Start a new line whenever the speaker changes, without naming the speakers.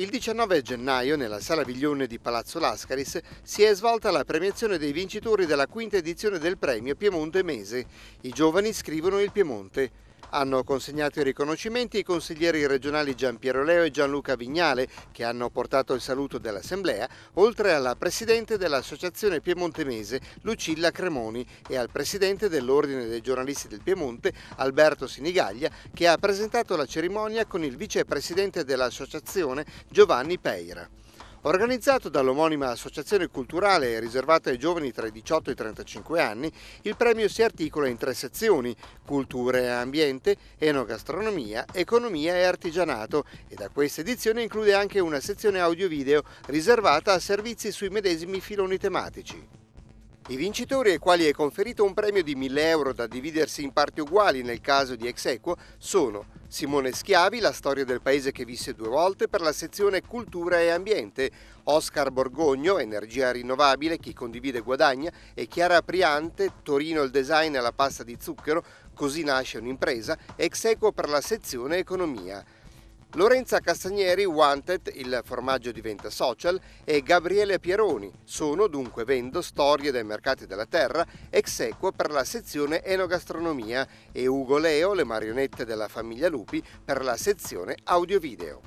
Il 19 gennaio, nella Sala Viglione di Palazzo Lascaris, si è svolta la premiazione dei vincitori della quinta edizione del premio Piemonte Mese. I giovani scrivono il Piemonte. Hanno consegnato i riconoscimenti i consiglieri regionali Gian Piero Leo e Gianluca Vignale, che hanno portato il saluto dell'Assemblea, oltre alla Presidente dell'Associazione Piemontemese, Lucilla Cremoni, e al Presidente dell'Ordine dei giornalisti del Piemonte, Alberto Sinigaglia, che ha presentato la cerimonia con il Vicepresidente dell'Associazione, Giovanni Peira. Organizzato dall'omonima associazione culturale riservata ai giovani tra i 18 e i 35 anni, il premio si articola in tre sezioni, cultura e ambiente, enogastronomia, economia e artigianato e da questa edizione include anche una sezione audio-video riservata a servizi sui medesimi filoni tematici. I vincitori ai quali è conferito un premio di 1000 euro da dividersi in parti uguali nel caso di ex equo sono Simone Schiavi, La storia del paese che visse due volte per la sezione Cultura e Ambiente, Oscar Borgogno, Energia rinnovabile, chi condivide guadagna e Chiara Priante, Torino il design alla pasta di zucchero, così nasce un'impresa, ex equo per la sezione Economia. Lorenza Castagneri, Wanted, il formaggio diventa social, e Gabriele Pieroni sono dunque Vendo Storie dai mercati della terra, ex equo per la sezione Enogastronomia e Ugo Leo, le marionette della famiglia Lupi, per la sezione Audio Video.